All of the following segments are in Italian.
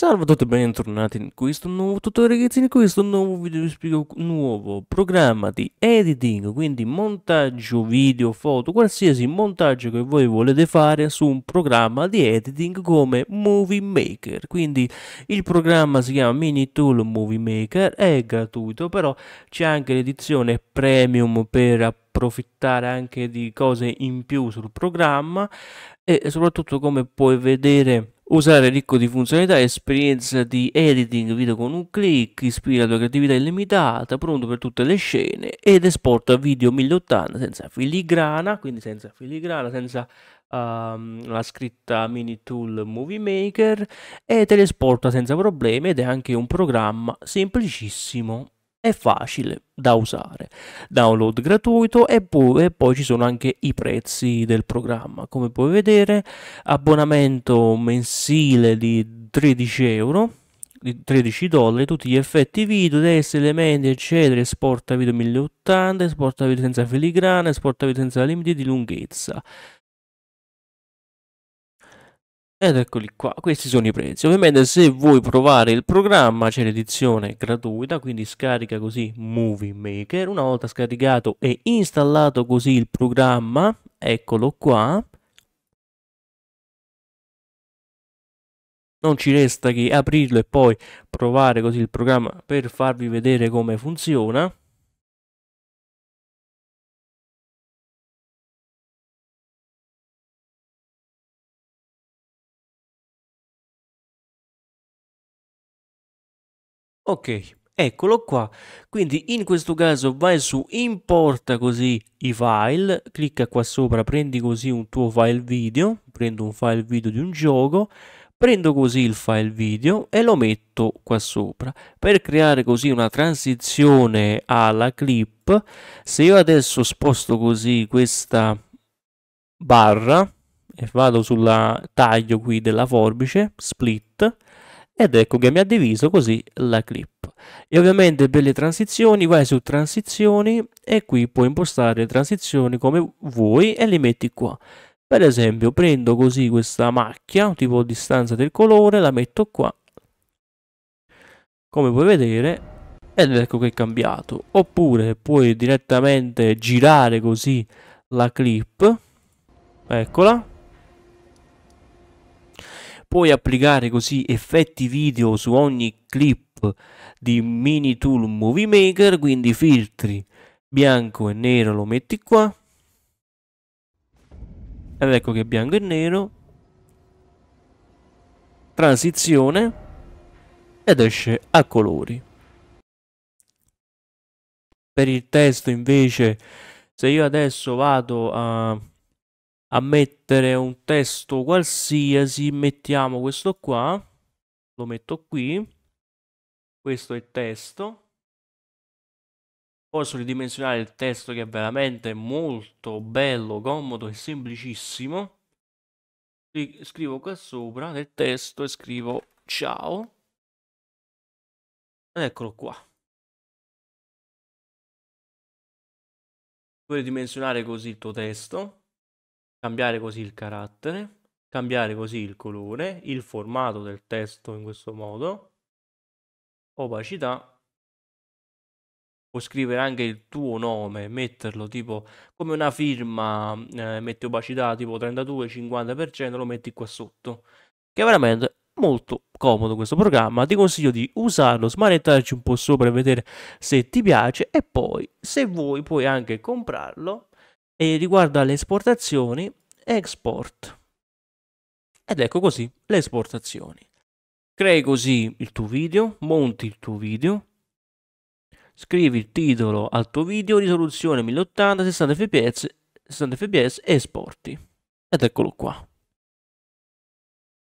Salve a tutti e bentornati in questo nuovo tutorial ragazzi, in questo nuovo video vi spiego un nuovo programma di editing, quindi montaggio video, foto, qualsiasi montaggio che voi volete fare su un programma di editing come Movie Maker, quindi il programma si chiama Mini Tool Movie Maker, è gratuito però c'è anche l'edizione premium per approfittare anche di cose in più sul programma e soprattutto come puoi vedere Usare ricco di funzionalità, e esperienza di editing video con un clic, ispira la tua creatività illimitata, pronto per tutte le scene ed esporta video 1080 senza filigrana, quindi senza filigrana, senza um, la scritta mini tool movie maker e te le esporta senza problemi ed è anche un programma semplicissimo è facile da usare, download gratuito e poi, e poi ci sono anche i prezzi del programma. Come puoi vedere, abbonamento mensile di 13 euro 13 dollari tutti gli effetti video, testi, elementi, eccetera, esporta video 1080, esporta video senza filigrana, esporta video senza limiti di lunghezza. Ed eccoli qua, questi sono i prezzi. Ovviamente se vuoi provare il programma c'è l'edizione gratuita, quindi scarica così Movie Maker. Una volta scaricato e installato così il programma, eccolo qua. Non ci resta che aprirlo e poi provare così il programma per farvi vedere come funziona. ok eccolo qua quindi in questo caso vai su importa così i file clicca qua sopra prendi così un tuo file video prendo un file video di un gioco prendo così il file video e lo metto qua sopra per creare così una transizione alla clip se io adesso sposto così questa barra e vado sulla taglio qui della forbice split ed ecco che mi ha diviso così la clip e ovviamente per le transizioni vai su transizioni e qui puoi impostare le transizioni come vuoi e le metti qua per esempio prendo così questa macchia tipo distanza del colore la metto qua come puoi vedere ed ecco che è cambiato oppure puoi direttamente girare così la clip eccola puoi applicare così effetti video su ogni clip di mini tool movie maker quindi filtri bianco e nero lo metti qua ed ecco che è bianco e nero transizione ed esce a colori per il testo invece se io adesso vado a a mettere un testo qualsiasi, mettiamo questo qua, lo metto qui, questo è il testo, posso ridimensionare il testo che è veramente molto bello, comodo e semplicissimo, scrivo qua sopra nel testo e scrivo ciao, ed eccolo qua. Puoi ridimensionare così il tuo testo cambiare così il carattere, cambiare così il colore, il formato del testo in questo modo, opacità, puoi scrivere anche il tuo nome, metterlo tipo come una firma, eh, metti opacità tipo 32-50%, lo metti qua sotto, che è veramente molto comodo questo programma, ti consiglio di usarlo, smanettarci un po' sopra e vedere se ti piace e poi se vuoi puoi anche comprarlo e riguarda le esportazioni, export. Ed ecco così le esportazioni. Crei così il tuo video, monti il tuo video, scrivi il titolo al tuo video, risoluzione 1080, 60 fps, 60 fps e esporti. Ed eccolo qua.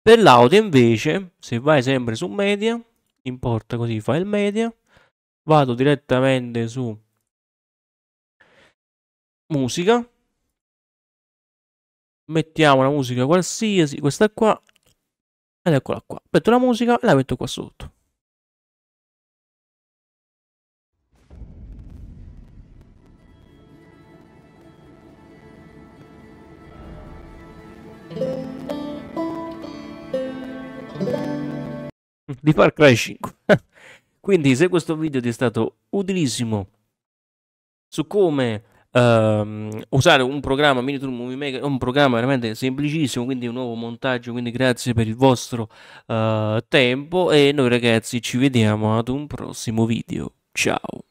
Per l'audio invece, se vai sempre su media, importa così file media, vado direttamente su musica mettiamo una musica qualsiasi questa qua ed eccola qua metto la musica e la metto qua sotto di Far Cry 5 quindi se questo video ti è stato utilissimo su come ehm, usare un programma Minitur Movie Maker, un programma veramente semplicissimo, quindi un nuovo montaggio, quindi grazie per il vostro eh, tempo e noi ragazzi ci vediamo ad un prossimo video. Ciao!